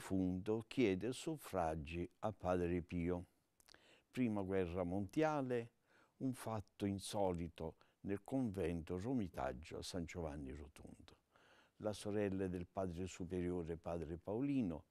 defunto chiede suffragi a Padre Pio. Prima guerra mondiale, un fatto insolito nel convento Romitaggio a San Giovanni Rotondo. La sorella del padre superiore, padre Paolino,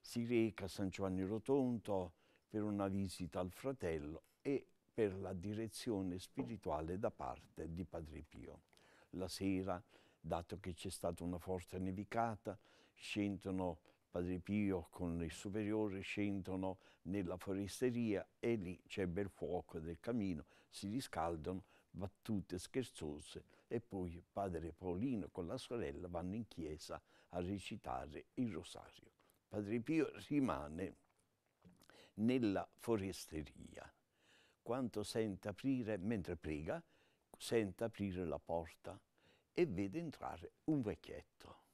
si reca a San Giovanni Rotondo per una visita al fratello e per la direzione spirituale da parte di padre Pio. La sera, dato che c'è stata una forte nevicata, scendono Padre Pio con il superiore scendono nella foresteria e lì c'è bel fuoco del camino, si riscaldano, battute scherzose e poi Padre Paolino con la sorella vanno in chiesa a recitare il rosario. Padre Pio rimane nella foresteria. Quando sente aprire, mentre prega, sente aprire la porta e vede entrare un vecchietto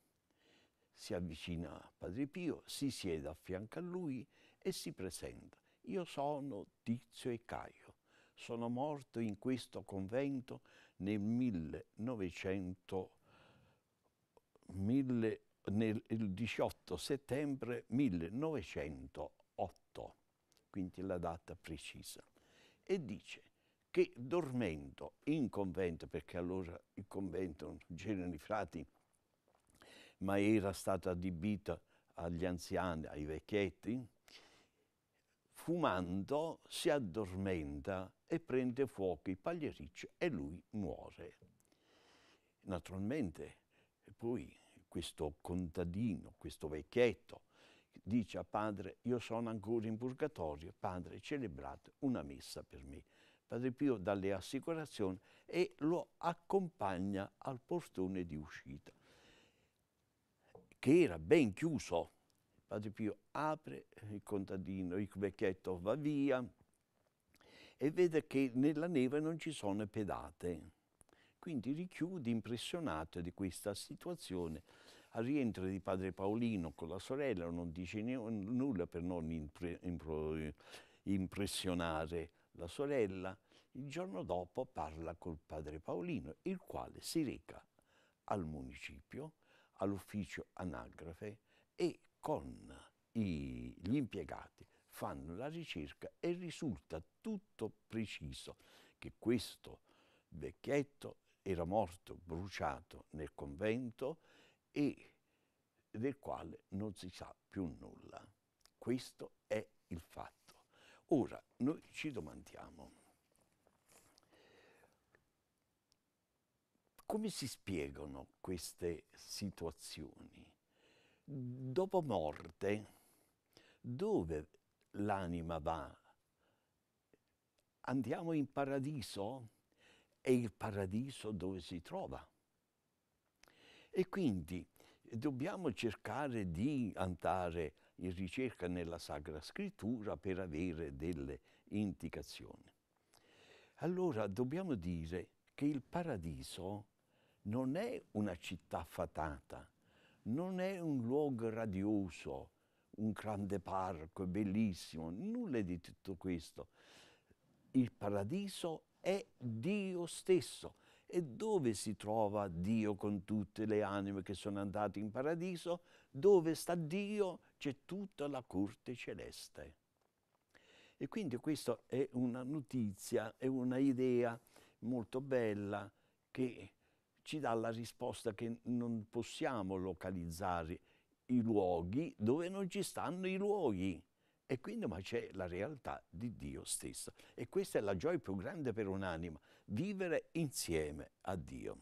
si avvicina a Padre Pio, si siede a fianco a lui e si presenta. Io sono Tizio e Caio, sono morto in questo convento nel 1900, mille, nel, 18 settembre 1908, quindi la data precisa. E dice, che dormendo in convento, perché allora il convento non c'erano i frati, ma era stata adibita agli anziani, ai vecchietti, fumando si addormenta e prende fuoco i pagliericci e lui muore. Naturalmente poi questo contadino, questo vecchietto, dice a padre, io sono ancora in purgatorio, padre celebrate una messa per me. Padre Pio dà le assicurazioni e lo accompagna al portone di uscita che era ben chiuso. padre Pio apre, il contadino, il vecchietto va via e vede che nella neve non ci sono pedate. Quindi richiude impressionato di questa situazione. Al rientro di padre Paolino con la sorella non dice nulla per non impre impressionare la sorella. Il giorno dopo parla col padre Paolino, il quale si reca al municipio all'ufficio anagrafe e con i, gli impiegati fanno la ricerca e risulta tutto preciso che questo vecchietto era morto bruciato nel convento e del quale non si sa più nulla. Questo è il fatto. Ora noi ci domandiamo Come si spiegano queste situazioni? Dopo morte, dove l'anima va? Andiamo in paradiso? E il paradiso dove si trova? E quindi dobbiamo cercare di andare in ricerca nella Sacra Scrittura per avere delle indicazioni. Allora dobbiamo dire che il paradiso non è una città fatata, non è un luogo radioso, un grande parco bellissimo, nulla di tutto questo. Il paradiso è Dio stesso. E dove si trova Dio con tutte le anime che sono andate in paradiso? Dove sta Dio? C'è tutta la corte celeste. E quindi questa è una notizia, è una idea molto bella che ci dà la risposta che non possiamo localizzare i luoghi dove non ci stanno i luoghi. E quindi ma c'è la realtà di Dio stesso. E questa è la gioia più grande per un'anima, vivere insieme a Dio.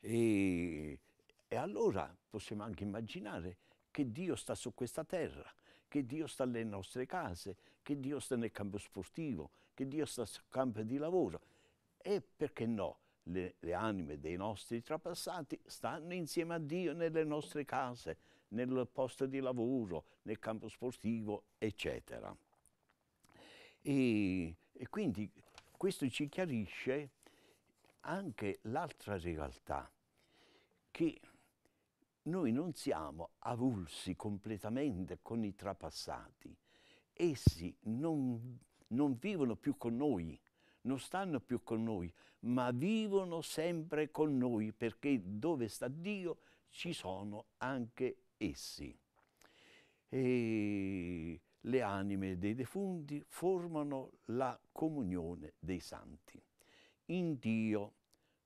E, e allora possiamo anche immaginare che Dio sta su questa terra, che Dio sta nelle nostre case, che Dio sta nel campo sportivo, che Dio sta sul campo di lavoro. E perché no? le, le anime dei nostri trapassati stanno insieme a Dio nelle nostre case, nel posto di lavoro, nel campo sportivo, eccetera. E, e quindi questo ci chiarisce anche l'altra realtà, che noi non siamo avulsi completamente con i trapassati, essi non, non vivono più con noi, non stanno più con noi, ma vivono sempre con noi perché dove sta Dio ci sono anche essi. E le anime dei defunti formano la comunione dei santi. In Dio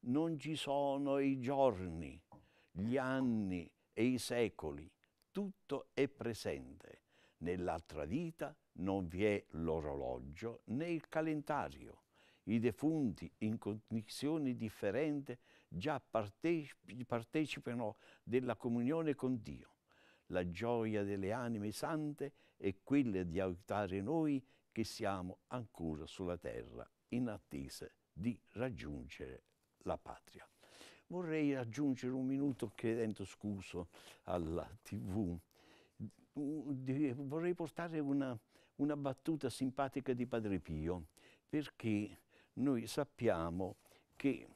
non ci sono i giorni, gli anni e i secoli, tutto è presente. Nell'altra vita non vi è l'orologio né il calendario i defunti in condizioni differenti già partecipano della comunione con Dio. La gioia delle anime sante è quella di aiutare noi che siamo ancora sulla terra in attesa di raggiungere la patria. Vorrei aggiungere un minuto chiedendo scuso alla TV. Vorrei portare una, una battuta simpatica di Padre Pio perché noi sappiamo che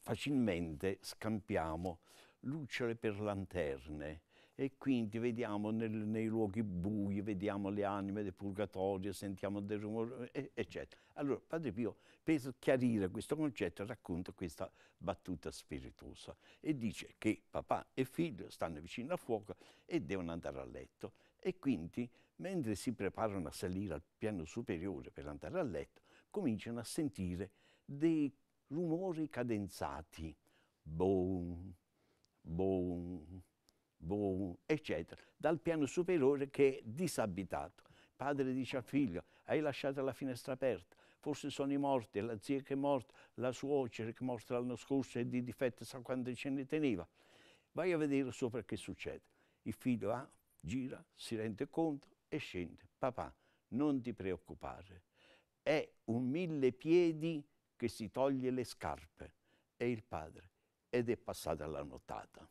facilmente scampiamo lucciole per lanterne e quindi vediamo nel, nei luoghi bui, vediamo le anime del purgatorio, sentiamo del rumore, eccetera. Allora Padre Pio, per chiarire questo concetto, racconta questa battuta spiritosa e dice che papà e figlio stanno vicino al fuoco e devono andare a letto e quindi mentre si preparano a salire al piano superiore per andare a letto, cominciano a sentire dei rumori cadenzati, boom, boom, boom, eccetera, dal piano superiore che è disabitato. Il padre dice al figlio, hai lasciato la finestra aperta, forse sono i morti, la zia che è morta, la suocera che è morta l'anno scorso e di difetto sa quante ce ne teneva. Vai a vedere sopra che succede. Il figlio va, gira, si rende conto e scende. Papà, non ti preoccupare, è un mille piedi che si toglie le scarpe, è il padre ed è passata la nottata.